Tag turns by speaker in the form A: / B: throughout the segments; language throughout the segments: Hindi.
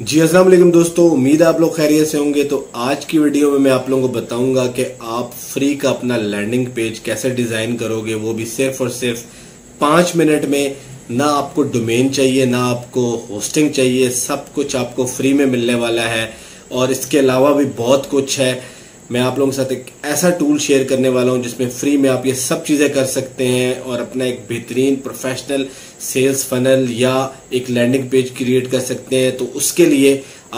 A: जी असल दोस्तों उम्मीद है आप लोग खैरियत से होंगे तो आज की वीडियो में मैं आप लोगों को बताऊंगा कि आप फ्री का अपना लैंडिंग पेज कैसे डिज़ाइन करोगे वो भी सिर्फ और सिर्फ पांच मिनट में ना आपको डोमेन चाहिए ना आपको होस्टिंग चाहिए सब कुछ आपको फ्री में मिलने वाला है और इसके अलावा भी बहुत कुछ है मैं आप लोगों के साथ एक ऐसा टूल शेयर करने वाला हूं जिसमें फ्री में आप ये सब चीज़ें कर सकते हैं और अपना एक बेहतरीन प्रोफेशनल सेल्स फनल या एक लैंडिंग पेज क्रिएट कर सकते हैं तो उसके लिए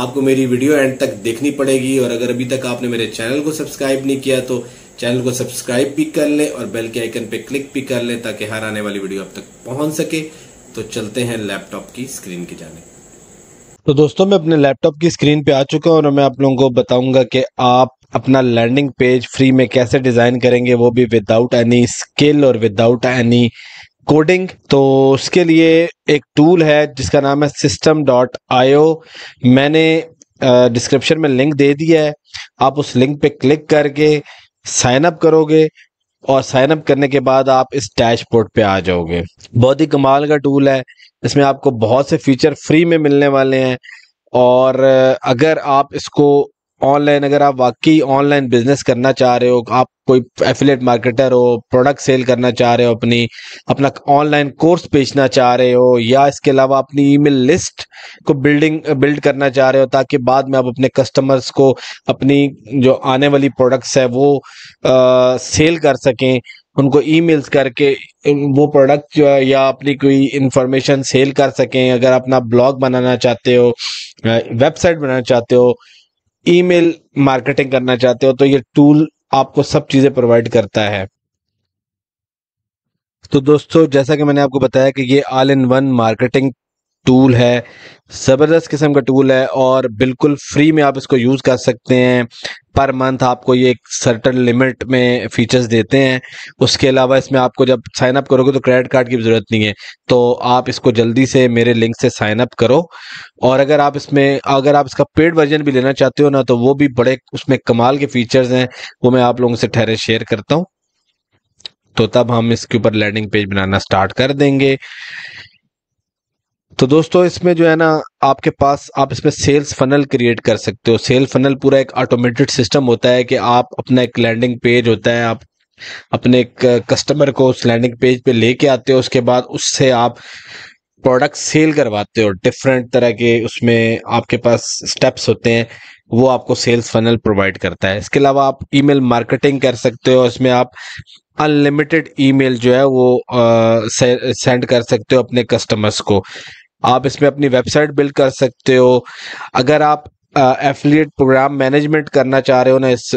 A: आपको मेरी वीडियो एंड तक देखनी पड़ेगी और अगर अभी तक आपने मेरे चैनल को सब्सक्राइब नहीं किया तो चैनल को सब्सक्राइब भी कर लें और बेल के आइकन पे क्लिक भी कर लें ताकि हर आने वाली वीडियो आप तक पहुंच सके तो चलते हैं लैपटॉप की स्क्रीन की जाने तो दोस्तों मैं अपने लैपटॉप की स्क्रीन पे आ चुका हूं और मैं आप लोगों को बताऊंगा कि आप अपना लर्निंग पेज फ्री में कैसे डिज़ाइन करेंगे वो भी विदाउट एनी स्किल और विदाउट एनी कोडिंग तो उसके लिए एक टूल है जिसका नाम है सिस्टम डॉट आयो मैंने डिस्क्रिप्शन में लिंक दे दिया है आप उस लिंक पे क्लिक करके साइन अप करोगे और साइन अप करने के बाद आप इस डैशबोर्ड पे आ जाओगे बहुत ही कमाल का टूल है इसमें आपको बहुत से फीचर फ्री में मिलने वाले हैं और अगर आप इसको ऑनलाइन अगर आप वाकई ऑनलाइन बिजनेस करना चाह रहे हो आप कोई एफिलेट मार्केटर हो प्रोडक्ट सेल करना चाह रहे हो अपनी अपना ऑनलाइन कोर्स बेचना चाह रहे हो या इसके अलावा अपनी ईमेल लिस्ट को बिल्डिंग बिल्ड करना चाह रहे हो ताकि बाद में आप अपने कस्टमर्स को अपनी जो आने वाली प्रोडक्ट्स है वो आ, सेल कर सकें उनको ईमेल्स करके वो प्रोडक्ट या अपनी कोई इंफॉर्मेशन सेल कर सकें अगर अपना ब्लॉग बनाना चाहते हो वेबसाइट बनाना चाहते हो ईमेल मार्केटिंग करना चाहते हो तो ये टूल आपको सब चीजें प्रोवाइड करता है तो दोस्तों जैसा कि मैंने आपको बताया कि ये all in one marketing tool है ज़बरदस्त किस्म का टूल है और बिल्कुल फ्री में आप इसको यूज़ कर सकते हैं पर मंथ आपको ये एक सर्टन लिमिट में फीचर्स देते हैं उसके अलावा इसमें आपको जब साइन अप करोगे तो क्रेडिट कार्ड की ज़रूरत नहीं है तो आप इसको जल्दी से मेरे लिंक से साइन अप करो और अगर आप इसमें अगर आप इसका पेड वर्जन भी लेना चाहते हो ना तो वो भी बड़े उसमें कमाल के फीचर्स हैं वो मैं आप लोगों से ठहरे शेयर करता हूँ तो तब हम इसके ऊपर लैंडिंग पेज बनाना स्टार्ट कर देंगे तो दोस्तों इसमें जो है ना आपके पास आप इसमें सेल्स फनल क्रिएट कर सकते हो सेल फनल पूरा एक ऑटोमेटेड सिस्टम होता है कि आप अपना एक लैंडिंग पेज होता है आप अपने एक कस्टमर को उस लैंडिंग पेज पे लेके आते हो उसके बाद उससे आप प्रोडक्ट सेल करवाते हो डिफरेंट तरह के उसमें आपके पास स्टेप्स होते हैं वो आपको सेल्स फनल प्रोवाइड करता है इसके अलावा आप ईमेल मार्केटिंग कर सकते हो इसमें आप अनलिमिटेड ईमेल जो है वो सेंड कर सकते हो अपने कस्टमर्स को आप इसमें अपनी वेबसाइट बिल्ड कर सकते हो अगर आप एफिलिएट प्रोग्राम मैनेजमेंट करना चाह रहे हो ना इस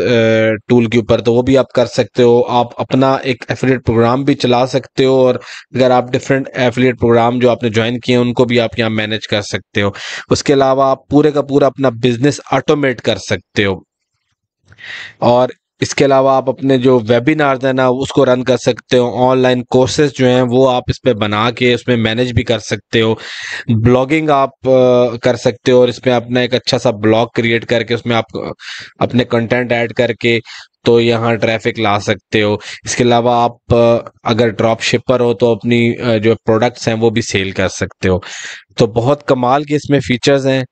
A: टूल के ऊपर तो वो भी आप कर सकते हो आप अपना एक एफिलिएट प्रोग्राम भी चला सकते हो और अगर आप डिफरेंट एफिलिएट प्रोग्राम जो आपने ज्वाइन किए हैं उनको भी आप यहाँ मैनेज कर सकते हो उसके अलावा आप पूरे का पूरा अपना बिजनेस ऑटोमेट कर सकते हो और इसके अलावा आप अपने जो वेबिनार हैं ना उसको रन कर सकते हो ऑनलाइन कोर्सेज जो हैं वो आप इस पर बना के उसमें मैनेज भी कर सकते हो ब्लॉगिंग आप कर सकते हो और इसमें अपना एक अच्छा सा ब्लॉग क्रिएट करके उसमें आप अपने कंटेंट ऐड करके तो यहाँ ट्रैफिक ला सकते हो इसके अलावा आप अगर ड्रॉप शिपर हो तो अपनी जो प्रोडक्ट्स हैं वो भी सेल कर सकते हो तो बहुत कमाल के इसमें फीचर्स हैं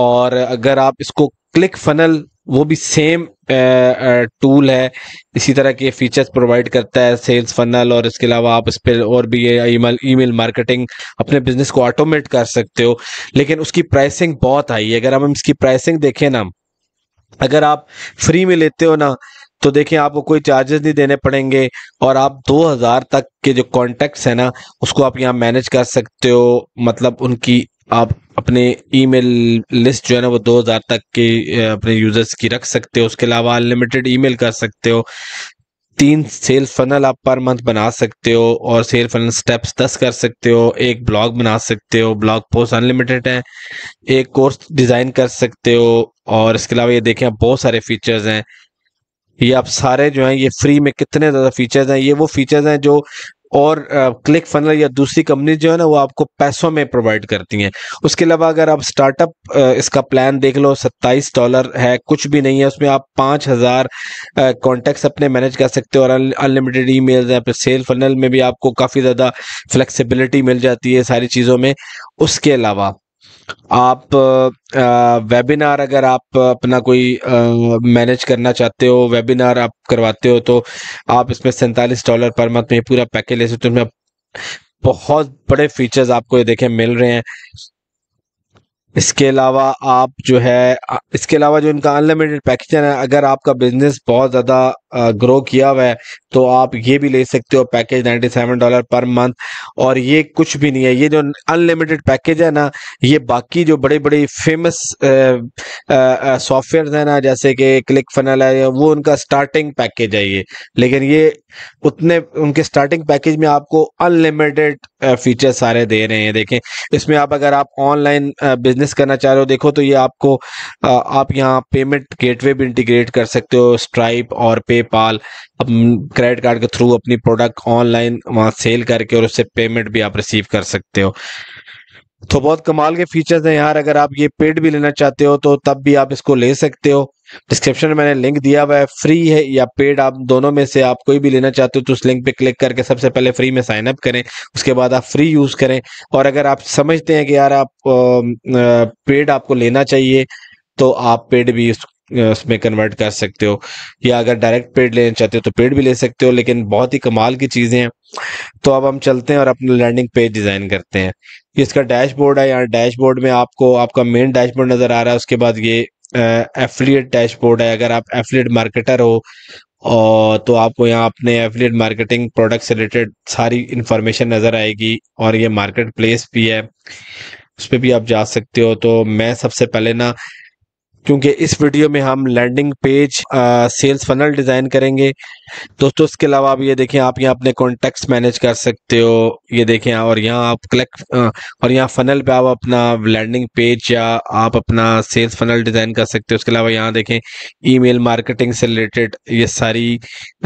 A: और अगर आप इसको क्लिक फनल वो भी सेम टूल है इसी तरह के फीचर्स प्रोवाइड करता है सेल्स फनल और इसके अलावा आप इस पर और भी ये ईमेल ईमेल मार्केटिंग अपने बिजनेस को ऑटोमेट कर सकते हो लेकिन उसकी प्राइसिंग बहुत हाई है अगर हम इसकी प्राइसिंग देखें ना अगर आप फ्री में लेते हो ना तो देखें आपको कोई चार्जेस नहीं देने पड़ेंगे और आप 2000 तक के जो कॉन्टेक्ट्स हैं ना उसको आप यहाँ मैनेज कर सकते हो मतलब उनकी आप अपने ईमेल लिस्ट जो है ना वो 2000 तक के अपने यूजर्स की रख सकते हो उसके अलावा अनलिमिटेड ईमेल कर सकते हो तीन सेल फनल आप पर मंथ बना सकते हो और सेल फनल स्टेप्स दस कर सकते हो एक ब्लॉग बना सकते हो ब्लॉग पोस्ट अनलिमिटेड है एक कोर्स डिज़ाइन कर सकते हो और इसके अलावा ये देखें आप बहुत सारे फीचर्स हैं ये आप सारे जो हैं ये फ्री में कितने ज़्यादा फीचर्स हैं ये वो फीचर्स हैं जो और क्लिक फनल या दूसरी कंपनी जो है ना वो आपको पैसों में प्रोवाइड करती हैं उसके अलावा अगर आप स्टार्टअप इसका प्लान देख लो सत्ताईस डॉलर है कुछ भी नहीं है उसमें आप पाँच हज़ार कॉन्टैक्ट्स अपने मैनेज कर सकते हो और अनलिमिटेड ई मेल्स या फिर सेल फनल में भी आपको काफ़ी ज़्यादा फ्लेक्सिबिलिटी मिल जाती है सारी चीज़ों में उसके अलावा आप वेबिनार अगर आप अपना कोई मैनेज करना चाहते हो वेबिनार आप करवाते हो तो आप इसमें सैंतालीस डॉलर पर मंथ में पूरा पैकेज ले सकते हो बहुत बड़े फीचर्स आपको ये देखें मिल रहे हैं इसके अलावा आप जो है इसके अलावा जो इनका अनलिमिटेड पैकेज है अगर आपका बिजनेस बहुत ज़्यादा ग्रो किया हुआ है तो आप ये भी ले सकते हो पैकेज 97 डॉलर पर मंथ और ये कुछ भी नहीं है ये जो अनलिमिटेड पैकेज है ना ये बाकी जो बड़े बड़े फेमस सॉफ्टवेयर हैं ना जैसे कि क्लिक फनल है वो उनका स्टार्टिंग पैकेज है ये लेकिन ये उतने उनके स्टार्टिंग पैकेज में आपको अनलिमिटेड फीचर सारे दे रहे हैं देखें इसमें आप अगर आप ऑनलाइन बिजनेस बिजनेस करना चाह रहे हो देखो तो ये आपको आप यहाँ पेमेंट गेटवे भी इंटीग्रेट कर सकते हो स्ट्राइप और पेपाल क्रेडिट कार्ड के थ्रू अपनी प्रोडक्ट ऑनलाइन वहाँ सेल करके और उससे पेमेंट भी आप रिसीव कर सकते हो तो बहुत कमाल के फीचर्स हैं यार अगर आप ये पेड भी लेना चाहते हो तो तब भी आप इसको ले सकते हो डिस्क्रिप्शन में मैंने लिंक दिया हुआ है फ्री है या पेड आप दोनों में से आप कोई भी लेना चाहते हो तो उस लिंक पे क्लिक करके सबसे पहले फ्री में साइन अप करें उसके बाद आप फ्री यूज करें और अगर आप समझते हैं कि यार आप पेड आपको लेना चाहिए तो आप पेड भी उसमें कन्वर्ट कर सकते हो या अगर डायरेक्ट पेड लेना चाहते हो तो पेड भी ले सकते हो लेकिन बहुत ही कमाल की चीज़ें हैं तो अब हम चलते हैं और अपना लैंडिंग पेज डिज़ाइन करते हैं इसका डैशबोर्ड है यहाँ डैशबोर्ड में आपको आपका मेन डैशबोर्ड नज़र आ रहा है उसके बाद ये एफिलिएट डैशबोर्ड है अगर आप एफिलिएट मार्केटर हो और तो आपको यहाँ अपने एफिलिएट मार्केटिंग प्रोडक्ट से रिलेटेड सारी इंफॉर्मेशन नज़र आएगी और ये मार्केट प्लेस भी है उस पर भी आप जा सकते हो तो मैं सबसे पहले ना क्योंकि इस वीडियो में हम landing page sales funnel design करेंगे दोस्तों इसके अलावा आप ये देखें आप यहाँ अपने कॉन्टेक्ट मैनेज कर सकते हो ये देखें और यहाँ आप क्लेक्ट और यहाँ फनल पे आप अपना लैंडिंग पेज या आप अपना सेल्स फनल डिज़ाइन कर सकते हो उसके अलावा यहाँ देखें ईमेल मार्केटिंग से रिलेटेड ये सारी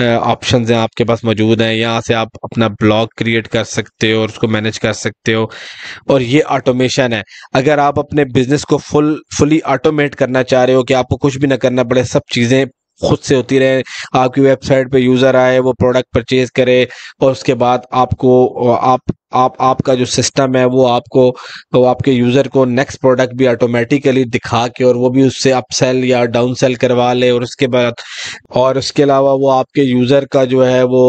A: ऑप्शन हैं आपके पास मौजूद हैं यहाँ से आप अपना ब्लॉग क्रिएट कर सकते हो और उसको मैनेज कर सकते हो और ये ऑटोमेशन है अगर आप अपने बिजनेस को फुल फुली ऑटोमेट करना चाह रहे हो कि आपको कुछ भी ना करना पड़े सब चीज़ें खुद से होती रहे आपकी वेबसाइट पे यूज़र आए वो प्रोडक्ट परचेज करे और उसके बाद आपको आप आप आपका जो सिस्टम है वो आपको वो आपके यूज़र को नेक्स्ट प्रोडक्ट भी ऑटोमेटिकली दिखा के और वो भी उससे अप सेल या डाउन सेल करवा ले और उसके बाद और उसके अलावा वो आपके यूज़र का जो है वो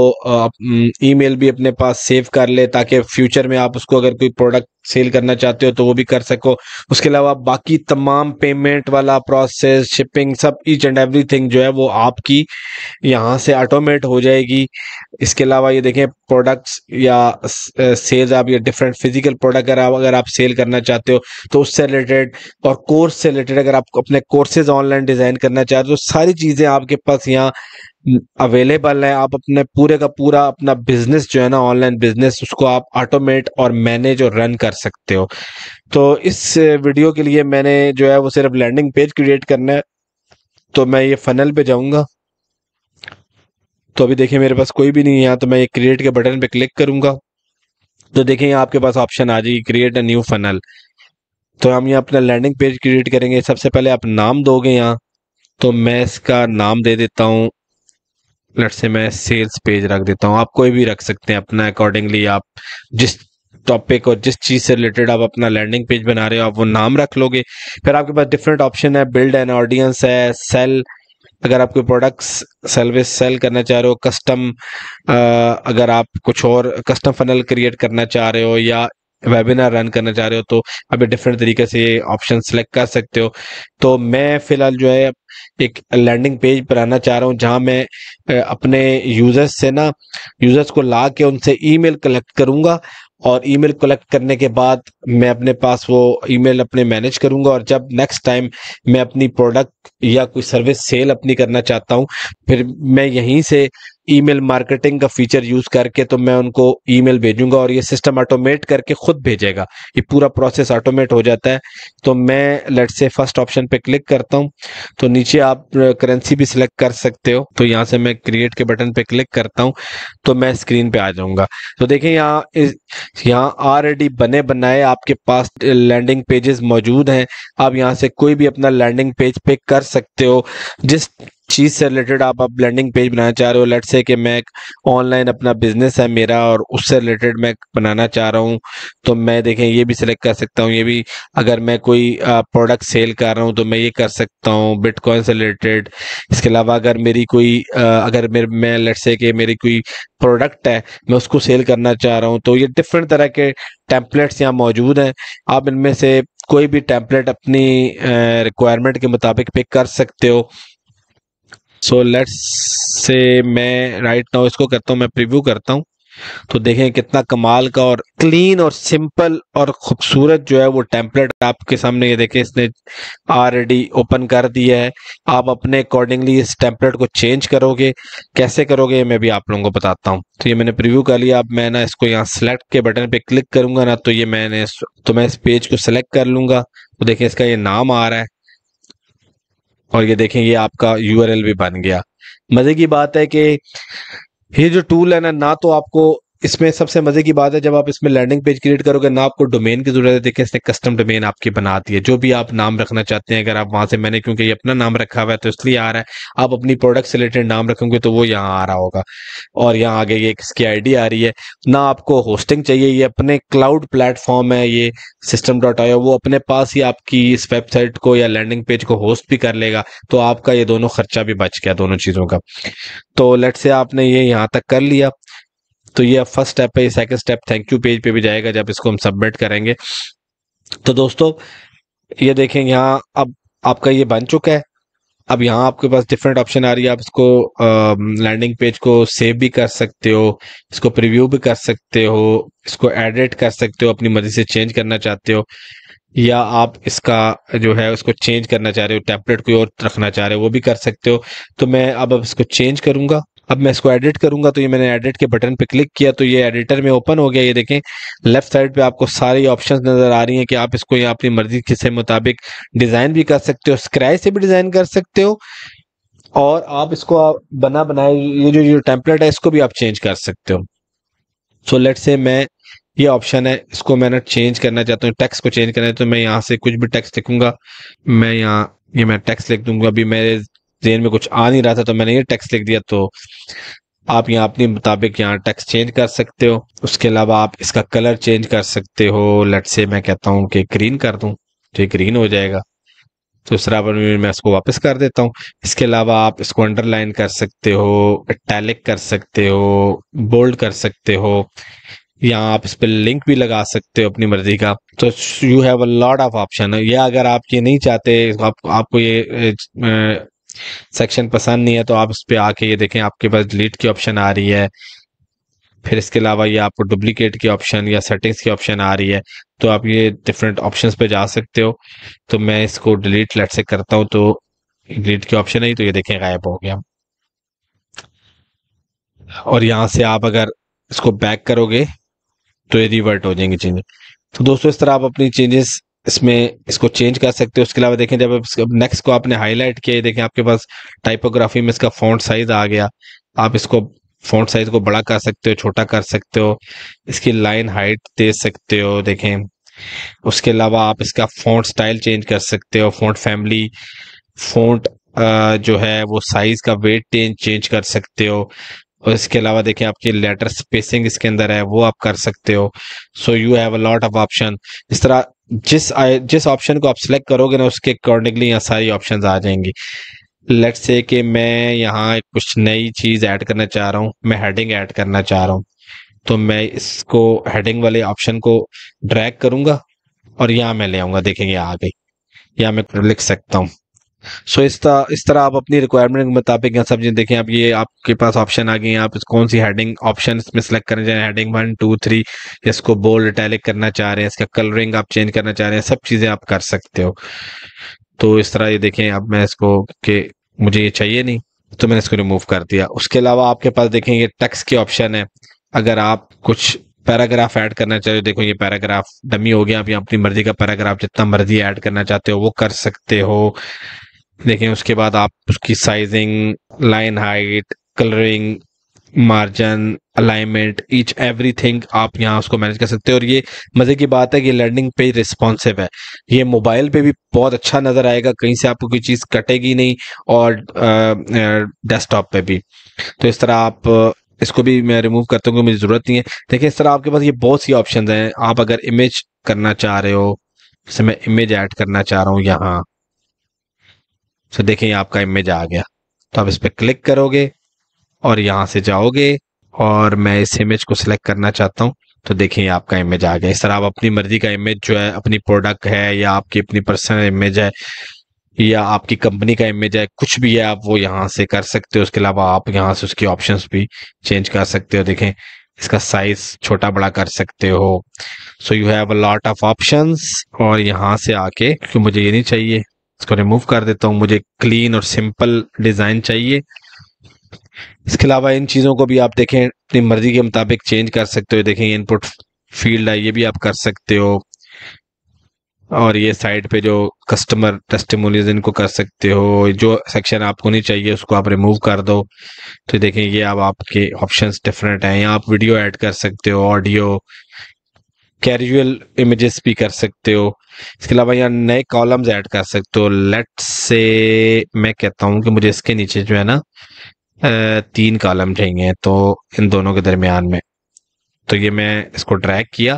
A: ईमेल भी अपने पास सेव कर ले ताकि फ्यूचर में आप उसको अगर कोई प्रोडक्ट सेल करना चाहते हो तो वो भी कर सको उसके अलावा बाकी तमाम पेमेंट वाला प्रोसेस शिपिंग सब ईच एंड एवरीथिंग जो है वो आपकी यहाँ से ऑटोमेट हो जाएगी इसके अलावा ये देखें प्रोडक्ट्स या सेल्स आप या डिफरेंट फिजिकल प्रोडक्ट अगर आप अगर आप सेल करना चाहते हो तो उससे रिलेटेड और कोर्स से रिलेटेड अगर आप अपने कोर्सेज ऑनलाइन डिज़ाइन करना चाहते हो तो सारी चीज़ें आपके पास यहाँ अवेलेबल है आप अपने पूरे का पूरा अपना बिजनेस जो है ना ऑनलाइन बिजनेस उसको आप ऑटोमेट और मैनेज और रन कर सकते हो तो इस वीडियो के लिए मैंने जो है वो सिर्फ लैंडिंग पेज क्रिएट करना है तो मैं ये फनल पे जाऊंगा तो अभी देखिए मेरे पास कोई भी नहीं है यहाँ तो मैं ये क्रिएट के बटन पे क्लिक करूंगा तो देखिए आपके पास ऑप्शन आ जाएगी क्रिएट अ न्यू फनल तो हम यहाँ अपना लैंडिंग पेज क्रिएट करेंगे सबसे पहले आप नाम दोगे यहाँ तो मैं इसका नाम दे देता हूँ लेट से मैं सेल्स पेज रख देता हूँ आप कोई भी रख सकते हैं अपना अकॉर्डिंगली आप जिस टॉपिक और जिस चीज से रिलेटेड आप अपना लैंडिंग पेज बना रहे हो आप वो नाम रख लोगे फिर आपके पास डिफरेंट ऑप्शन है बिल्ड एन ऑडियंस है सेल अगर कोई प्रोडक्ट्स सर्विस सेल करना चाह रहे हो कस्टम अगर आप कुछ और कस्टम फनल क्रिएट करना चाह रहे हो या वेबिनार रन करना चाह रहे हो तो आप डिफरेंट तरीके से ऑप्शन सेलेक्ट कर सकते हो तो मैं फिलहाल जो है एक लैंडिंग पेज बनाना चाह रहा हूँ जहाँ मैं अपने यूजर्स से ना यूजर्स को ला के उनसे ईमेल कलेक्ट करूँगा और ईमेल कलेक्ट करने के बाद मैं अपने पास वो ईमेल अपने मैनेज करूंगा और जब नेक्स्ट टाइम मैं अपनी प्रोडक्ट या कोई सर्विस सेल अपनी करना चाहता हूँ फिर मैं यहीं से ईमेल मार्केटिंग का फीचर यूज करके तो मैं उनको ईमेल भेजूंगा और ये सिस्टम ऑटोमेट करके खुद भेजेगा ये पूरा प्रोसेस ऑटोमेट हो जाता है तो मैं लेट से फर्स्ट ऑप्शन पे क्लिक करता हूँ तो नीचे आप करेंसी भी सिलेक्ट कर सकते हो तो यहाँ से मैं क्रिएट के बटन पे क्लिक करता हूँ तो मैं स्क्रीन पे आ जाऊंगा तो देखें यहाँ यहाँ ऑलरेडी बने बनाए आपके पास लैंडिंग पेजेस मौजूद हैं आप यहाँ से कोई भी अपना लैंडिंग पेज पे कर सकते हो जिस चीज़ से रिलेटेड आप अब ब्लेंडिंग पेज बनाना चाह रहे हो लेट से कि मैं ऑनलाइन अपना बिजनेस है मेरा और उससे रिलेटेड मैं बनाना चाह रहा हूँ तो मैं देखें ये भी सिलेक्ट कर सकता हूँ ये भी अगर मैं कोई प्रोडक्ट सेल कर रहा हूँ तो मैं ये कर सकता हूँ बिटकॉइन से रिलेटेड इसके अलावा अगर मेरी कोई अगर मेरे मैं लेट से कि मेरी कोई प्रोडक्ट है मैं उसको सेल करना चाह रहा हूँ तो ये डिफरेंट तरह के टेम्पलेट्स यहाँ मौजूद हैं आप इनमें से कोई भी टेम्पलेट अपनी रिक्वायरमेंट के मुताबिक पिक कर सकते हो सो लेट्स से मैं राइट नाउ इसको करता हूँ मैं प्रिव्यू करता हूँ तो देखें कितना कमाल का और क्लीन और सिंपल और खूबसूरत जो है वो टेम्पलेट आपके सामने ये देखें इसने ऑलरेडी ओपन कर दिया है आप अपने अकॉर्डिंगली इस टेम्पलेट को चेंज करोगे कैसे करोगे मैं भी आप लोगों को बताता हूँ तो ये मैंने प्रीव्यू कर लिया अब मैं ना इसको यहाँ सेलेक्ट के बटन पे क्लिक करूंगा ना तो ये मैंने तो मैं इस पेज को सिलेक्ट कर लूंगा तो देखें इसका ये नाम आ रहा है और ये देखें ये आपका यूआरएल भी बन गया मजे की बात है कि ये जो टूल है ना ना तो आपको इसमें सबसे मजे की बात है जब आप इसमें लैंडिंग पेज क्रिएट करोगे ना आपको डोमेन की जरूरत है देखिए इसने कस्टम डोमेन आपकी बना दी है जो भी आप नाम रखना चाहते हैं अगर आप वहां से मैंने क्योंकि ये अपना नाम रखा हुआ है तो इसलिए आ रहा है आप अपनी प्रोडक्ट से रिलेटेड नाम रखोगे तो वो यहाँ आ रहा होगा और यहाँ आगे ये इसकी आईडी आ रही है ना आपको होस्टिंग चाहिए ये अपने क्लाउड प्लेटफॉर्म है ये सिस्टम डॉट आई वो अपने पास ही आपकी इस वेबसाइट को या लैंडिंग पेज को होस्ट भी कर लेगा तो आपका ये दोनों खर्चा भी बच गया दोनों चीजों का तो लेट से आपने ये यहाँ तक कर लिया तो ये अब फर्स्ट स्टेप है ये second step thank you page पे भी जाएगा जब इसको हम सबमिट करेंगे तो दोस्तों ये देखें यहाँ अब आपका ये बन चुका है अब यहाँ आपके पास डिफरेंट ऑप्शन आ रही है आप इसको लैंडिंग पेज को सेव भी कर सकते हो इसको प्रिव्यू भी कर सकते हो इसको एडिट कर सकते हो अपनी मर्जी से चेंज करना चाहते हो या आप इसका जो है उसको चेंज करना चाह रहे हो टैबलेट कोई और रखना चाह रहे हो वो भी कर सकते हो तो मैं अब अब इसको चेंज करूंगा अब मैं इसको एडिट करूंगा तो ये मैंने एडिट के बटन पे क्लिक किया तो ये एडिटर में ओपन हो गया ये देखें लेफ्ट साइड पे आपको सारी ऑप्शंस नज़र आ रही हैं कि आप इसको यहाँ अपनी मर्जी के मुताबिक डिज़ाइन भी कर सकते हो स्क्रैच से भी डिज़ाइन कर सकते हो और आप इसको आप बना बनाए ये जो जो टेम्पलेट है इसको भी आप चेंज कर सकते हो सो लेट से मैं ये ऑप्शन है इसको मैंने चेंज करना चाहता हूँ टेक्स को चेंज करना है तो मैं यहाँ से कुछ भी टेक्स लिखूंगा मैं यहाँ ये मैं टेक्स लिख दूंगा अभी मेरे जेन में कुछ आ नहीं रहा था तो मैंने ये टेक्स्ट लिख दिया तो आप यहाँ अपने मुताबिक यहाँ टेक्स्ट चेंज कर सकते हो उसके अलावा आप इसका कलर चेंज कर सकते हो लट से मैं कहता हूँ कि ग्रीन कर दूँ तो ग्रीन हो जाएगा तो इस बराबर में मैं इसको वापस कर देता हूँ इसके अलावा आप इसको अंडरलाइन कर सकते हो टैलिक कर सकते हो बोल्ड कर सकते हो या आप इस पर लिंक भी लगा सकते हो अपनी मर्जी का तो you have a lot of option या अगर आप ये नहीं चाहते आप, आपको ये सेक्शन पसंद नहीं है तो आप उस पर आके ये देखें आपके पास डिलीट की ऑप्शन आ रही है फिर इसके अलावा ये आपको डुप्लीकेट की ऑप्शन या सेटिंग्स की ऑप्शन आ रही है तो आप ये डिफरेंट ऑप्शंस पे जा सकते हो तो मैं इसको डिलीट लेट से करता हूँ तो डिलीट की ऑप्शन है तो ये देखें गायब हो गया और यहाँ से आप अगर इसको बैक करोगे तो ये रिवर्ट हो जाएंगे चेंजेस तो दोस्तों इस तरह आप अपनी चेंजेस इसमें इसको चेंज कर सकते हो उसके अलावा देखें जब नेक्स्ट को आपने हाईलाइट किया देखें आपके पास टाइपोग्राफी में इसका फॉन्ट साइज आ गया आप इसको फॉन्ट साइज को बड़ा कर सकते हो छोटा कर सकते हो इसकी लाइन हाइट दे सकते हो देखें उसके अलावा आप इसका फॉन्ट स्टाइल चेंज कर सकते हो फॉन्ट फैमिली फॉन्ट जो है वो साइज का वेट चेंज कर सकते हो और इसके अलावा देखें आपकी लेटर स्पेसिंग इसके अंदर है वो आप कर सकते हो so you have a lot of option इस तरह जिस जिस ऑप्शन को आप सिलेक्ट करोगे ना उसके अकॉर्डिंगली यहाँ सारी ऑप्शंस आ जाएंगी लेट से कि मैं यहाँ कुछ नई चीज़ ऐड करना चाह रहा हूँ मैं हेडिंग ऐड करना चाह रहा हूँ तो मैं इसको हेडिंग वाले ऑप्शन को ड्रैग करूंगा और यहाँ मैं ले आऊंगा देखेंगे आ गई यहाँ मैं लिख सकता हूँ सो इस तरह इस तरह आप अपनी रिक्वायरमेंट के मुताबिक यहाँ सब देखें आप ये आपके पास ऑप्शन आ गई हैं आप कौन सी हेडिंग ऑप्शन इसमें सेलेक्ट करना चाह रहे हैं हेडिंग वन टू थ्री इसको बोल्ड टैलिक करना चाह रहे हैं इसका कलरिंग आप चेंज करना चाह रहे हैं सब चीज़ें आप कर सकते हो तो इस तरह ये देखें अब मैं इसको कि मुझे ये चाहिए नहीं तो मैंने इसको रिमूव कर दिया उसके अलावा आपके पास देखें ये टेक्स के ऑप्शन है अगर आप कुछ पैराग्राफ ऐड करना हो देखो ये पैराग्राफ डमी हो गया आप यहाँ अपनी मर्जी का पैराग्राफ जितना मर्जी ऐड करना चाहते हो वो कर सकते हो देखें उसके बाद आप उसकी sizing line height colouring margin alignment each everything आप यहाँ उसको मैनेज कर सकते हो और ये मज़े की बात है कि लर्निंग पे रिस्पॉन्सिव है ये मोबाइल पे भी बहुत अच्छा नज़र आएगा कहीं से आपको कोई चीज़ कटेगी नहीं और डेस्कटॉप पे भी तो इस तरह आप इसको भी मैं रिमूव करता हूँ मुझे ज़रूरत नहीं है देखिये इस तरह आपके पास ये बहुत सी ऑप्शन है आप अगर इमेज करना चाह रहे हो जैसे मैं इमेज ऐड करना चाह रहा हूँ यहाँ सो देखें आपका इमेज आ गया तो आप इस पर क्लिक करोगे और यहाँ से जाओगे और मैं इस इमेज को सिलेक्ट करना चाहता हूँ तो देखिए आपका इमेज आ गया इस तरह आप अपनी मर्जी का इमेज जो है अपनी प्रोडक्ट है या आपकी अपनी पर्सनल इमेज है या आपकी कंपनी का इमेज है कुछ भी है आप वो यहाँ से कर सकते हो उसके अलावा आप यहाँ से उसकी ऑप्शंस भी चेंज कर सकते हो देखें इसका साइज छोटा बड़ा कर सकते हो so you have a lot of options और यहाँ से आके क्योंकि मुझे ये नहीं चाहिए इसको रिमूव कर देता हूँ मुझे क्लीन और सिंपल डिज़ाइन चाहिए इसके अलावा इन चीज़ों को भी आप देखें अपनी मर्जी के मुताबिक चेंज कर सकते हो देखें इनपुट फील्ड है ये भी आप कर सकते हो और ये साइड पे जो कस्टमर टेस्टमोनीज इनको कर सकते हो जो सेक्शन आपको नहीं चाहिए उसको आप रिमूव कर दो तो देखें ये अब आप आपके ऑप्शंस डिफरेंट हैं यहाँ आप वीडियो ऐड कर सकते हो ऑडियो कैजुअल इमेजेस भी कर सकते हो इसके अलावा यहाँ नए कॉलम्स ऐड कर सकते हो लेट से मैं कहता हूँ कि मुझे इसके नीचे जो है ना तीन कॉलम चाहिए तो इन दोनों के दरमियान में तो ये मैं इसको ड्रैग किया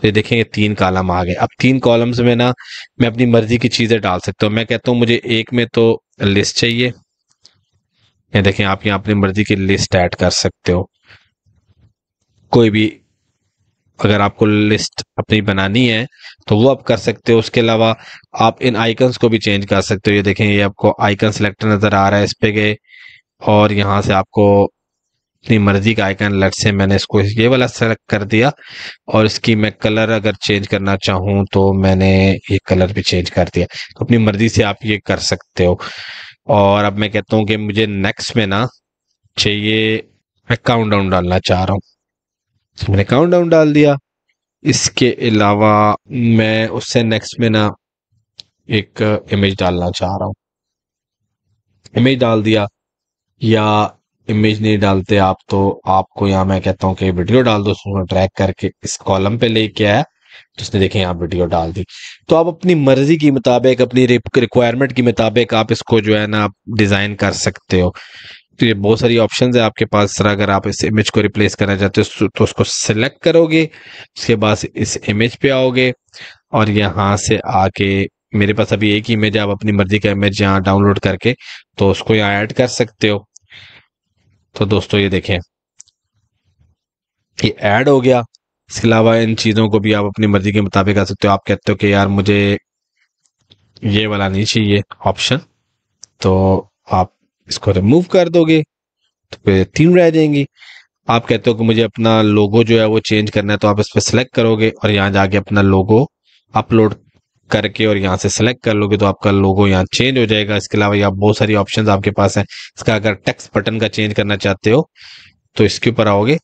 A: तो ये देखेंगे तीन कॉलम आ गए अब तीन कॉलम्स में ना मैं अपनी मर्जी की चीज़ें डाल सकता हूँ मैं कहता हूँ मुझे एक में तो लिस्ट चाहिए ये देखें आप यहाँ अपनी मर्जी की लिस्ट ऐड कर सकते हो कोई भी अगर आपको लिस्ट अपनी बनानी है तो वो आप कर सकते हो उसके अलावा आप इन आइकन्स को भी चेंज कर सकते हो ये देखें ये आपको आइकन सेलेक्टर नज़र आ रहा है इस पे गए और यहाँ से आपको अपनी मर्जी का आइकन लट से मैंने इसको ये वाला सेलेक्ट कर दिया और इसकी मैं कलर अगर चेंज करना चाहूँ तो मैंने ये कलर भी चेंज कर दिया तो अपनी मर्जी से आप ये कर सकते हो और अब मैं कहता हूँ कि मुझे नेक्स्ट में ना चाहिए मैं काउंट डाउन डालना चाह रहा हूँ तो मैंने काउंट डाउन डाल दिया इसके अलावा मैं उससे नेक्स्ट में ना एक इमेज डालना चाह रहा हूँ इमेज डाल दिया या इमेज नहीं डालते आप तो आपको यहाँ मैं कहता हूँ कि वीडियो डाल दो उसको ट्रैक करके इस कॉलम पे लेके आया तो उसने देखें यहाँ वीडियो डाल दी तो आप अपनी मर्जी के मुताबिक अपनी रिक्वायरमेंट के मुताबिक आप इसको जो है ना आप डिज़ाइन कर सकते हो तो ये बहुत सारी ऑप्शन है आपके पास सर अगर आप इस इमेज को रिप्लेस करना चाहते हो तो, तो उसको सिलेक्ट करोगे उसके बाद इस इमेज पे आओगे और यहाँ से आके मेरे पास अभी एक इमेज है आप अपनी मर्जी का इमेज यहाँ डाउनलोड करके तो उसको यहाँ ऐड कर सकते हो तो दोस्तों ये देखें ये ऐड हो गया इसके अलावा इन चीज़ों को भी आप अपनी मर्जी के मुताबिक आ सकते हो आप कहते हो कि यार मुझे ये वाला नहीं चाहिए ऑप्शन तो आप इसको रिमूव कर दोगे तो फिर तीन रह जाएंगी आप कहते हो कि मुझे अपना लोगो जो है वो चेंज करना है तो आप इस पर सिलेक्ट करोगे और यहाँ जाके अपना लोगो अपलोड करके और यहाँ से सेलेक्ट कर लोगे तो आपका लोगो यहाँ चेंज हो जाएगा इसके अलावा यहाँ बहुत सारी ऑप्शंस आपके पास हैं इसका अगर टेक्स्ट बटन का चेंज करना चाहते हो तो इसके ऊपर आओगे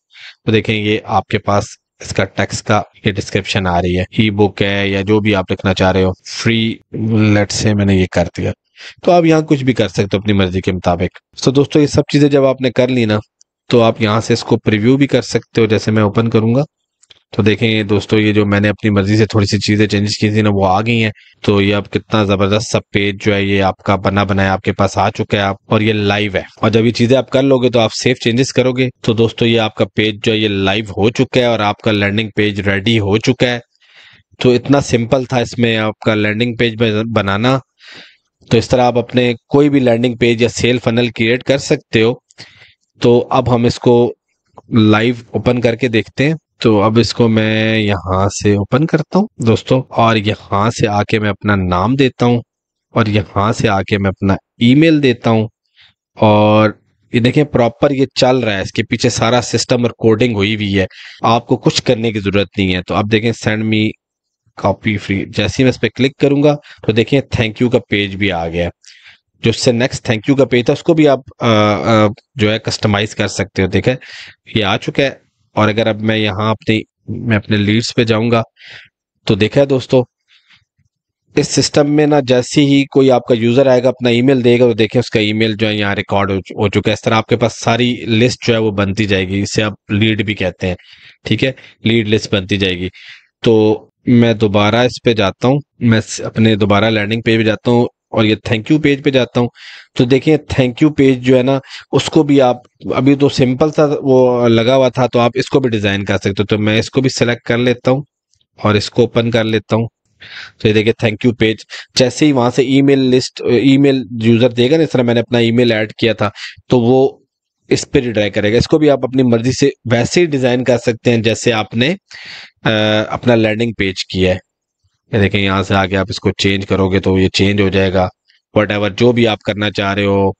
A: तो देखेंगे आपके पास इसका टेक्स्ट का ये डिस्क्रिप्शन आ रही है ई बुक है या जो भी आप लिखना चाह रहे हो फ्री लेट से मैंने ये कर दिया तो आप यहाँ कुछ भी कर सकते हो अपनी मर्जी के मुताबिक तो दोस्तों ये सब चीज़ें जब आपने कर ली ना तो आप यहाँ से इसको प्रिव्यू भी कर सकते हो जैसे मैं ओपन करूंगा तो देखें दोस्तों ये जो मैंने अपनी मर्जी से थोड़ी सी चीज़ें चेंजेस की थी ना वो आ गई हैं तो ये अब कितना ज़बरदस्त सब पेज जो है ये आपका बना बनाया आपके पास आ चुका है आप और ये लाइव है और जब ये चीज़ें आप कर लोगे तो आप सेफ चेंजेस करोगे तो दोस्तों ये आपका पेज जो है ये लाइव हो चुका है और आपका लर्निंग पेज रेडी हो चुका है तो इतना सिंपल था इसमें आपका लैंडिंग पेज बनाना तो इस तरह आप अपने कोई भी लैंडिंग पेज या सेल फनल क्रिएट कर सकते हो तो अब हम इसको लाइव ओपन करके देखते हैं तो अब इसको मैं यहाँ से ओपन करता हूँ दोस्तों और यहाँ से आके मैं अपना नाम देता हूँ और यहाँ से आके मैं अपना ईमेल देता हूँ और ये देखें प्रॉपर ये चल रहा है इसके पीछे सारा सिस्टम और कोडिंग हुई हुई है आपको कुछ करने की जरूरत नहीं है तो आप देखें सेंड मी कॉपी फ्री जैसे ही मैं इस पर क्लिक करूंगा तो देखिए थैंक यू का पेज भी आ गया जो इससे नेक्स्ट थैंक यू का पेज था उसको भी आप आ, आ, जो है कस्टमाइज कर सकते हो ठीक है ये आ चुका है और अगर अब मैं यहाँ अपनी मैं अपने लीड्स पे जाऊंगा तो देखा है दोस्तों इस सिस्टम में ना जैसे ही कोई आपका यूजर आएगा अपना ईमेल देगा तो देखें उसका ईमेल जो है यहाँ रिकॉर्ड हो चुका है इस तरह आपके पास सारी लिस्ट जो है वो बनती जाएगी इसे आप लीड भी कहते हैं ठीक है लीड लिस्ट बनती जाएगी तो मैं दोबारा इस पे जाता हूँ मैं अपने दोबारा लैंडिंग पेज पे जाता हूँ और ये थैंक यू पेज पे जाता हूँ तो देखिए थैंक यू पेज जो है ना उसको भी आप अभी तो सिंपल सा वो लगा हुआ था तो आप इसको भी डिज़ाइन कर सकते हो तो मैं इसको भी सिलेक्ट कर लेता हूँ और इसको ओपन कर लेता हूँ तो ये देखिए थैंक यू पेज जैसे ही वहां से ईमेल लिस्ट ईमेल यूजर देगा ना इस तरह मैंने अपना ईमेल ऐड किया था तो वो इस पर ड्राई करेगा इसको भी आप अपनी मर्जी से वैसे ही डिजाइन कर सकते हैं जैसे आपने आ, अपना लैंडिंग पेज किया है ये देखें यहाँ से आके आप इसको चेंज करोगे तो ये चेंज हो जाएगा वट एवर जो भी आप करना चाह रहे हो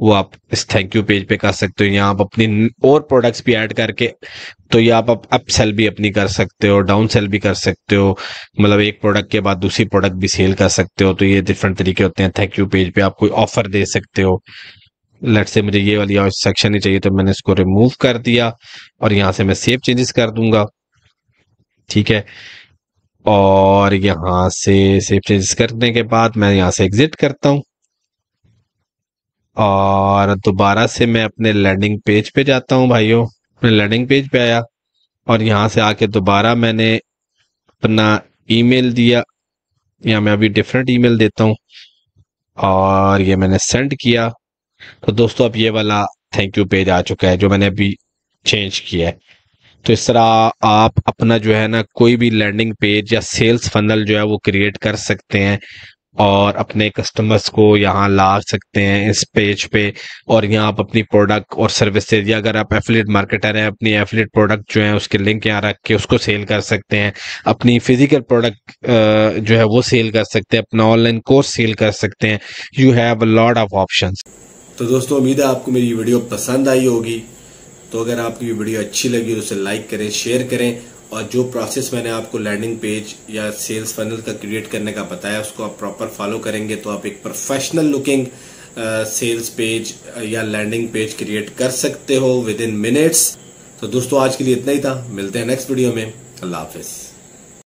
A: वो आप इस थैंक यू पेज पे कर सकते हो यहाँ आप अपनी और प्रोडक्ट्स भी ऐड करके तो ये आप अप सेल भी अपनी कर सकते हो डाउन सेल भी कर सकते हो मतलब एक प्रोडक्ट के बाद दूसरी प्रोडक्ट भी सेल कर सकते हो तो ये डिफरेंट तरीके होते हैं थैंक यू पेज पे आप कोई ऑफर दे सकते हो लेट से मुझे ये वाली सेक्शन ही चाहिए तो मैंने इसको रिमूव कर दिया और यहाँ से मैं सेव चेंजेस कर दूंगा ठीक है और यहां से सेव चेंजेस करने के बाद मैं यहाँ से एग्जिट करता हूं और दोबारा से मैं अपने लैंडिंग पेज पे जाता हूँ भाइयों अपने लैंडिंग पेज पे आया और यहां से आके दोबारा मैंने अपना ईमेल दिया या मैं अभी डिफरेंट ईमेल देता हूं और ये मैंने सेंड किया तो दोस्तों अब ये वाला थैंक यू पेज आ चुका है जो मैंने अभी चेंज किया है तो इस तरह आप अपना जो है ना कोई भी लर्निंग पेज या सेल्स फनल जो है वो क्रिएट कर सकते हैं और अपने कस्टमर्स को यहाँ ला सकते हैं इस पेज पे और यहाँ आप अपनी प्रोडक्ट और सर्विसेज या अगर आप एफिलेट मार्केटर हैं अपनी एफिलेट प्रोडक्ट जो है उसके लिंक यहाँ रख के उसको सेल कर सकते हैं अपनी फिजिकल प्रोडक्ट जो है वो सेल कर सकते हैं अपना ऑनलाइन कोर्स सेल कर सकते हैं you have a lot of options तो दोस्तों उम्मीद है आपको मेरी वीडियो पसंद आई होगी तो अगर आपकी वीडियो अच्छी लगी तो उसे लाइक करें शेयर करें और जो प्रोसेस मैंने आपको लैंडिंग पेज या सेल्स फनल का क्रिएट करने का बताया उसको आप प्रॉपर फॉलो करेंगे तो आप एक प्रोफेशनल लुकिंग सेल्स पेज या लैंडिंग पेज क्रिएट कर सकते हो विद इन मिनट्स तो दोस्तों आज के लिए इतना ही था मिलते हैं नेक्स्ट वीडियो में अल्लाह हाफिज़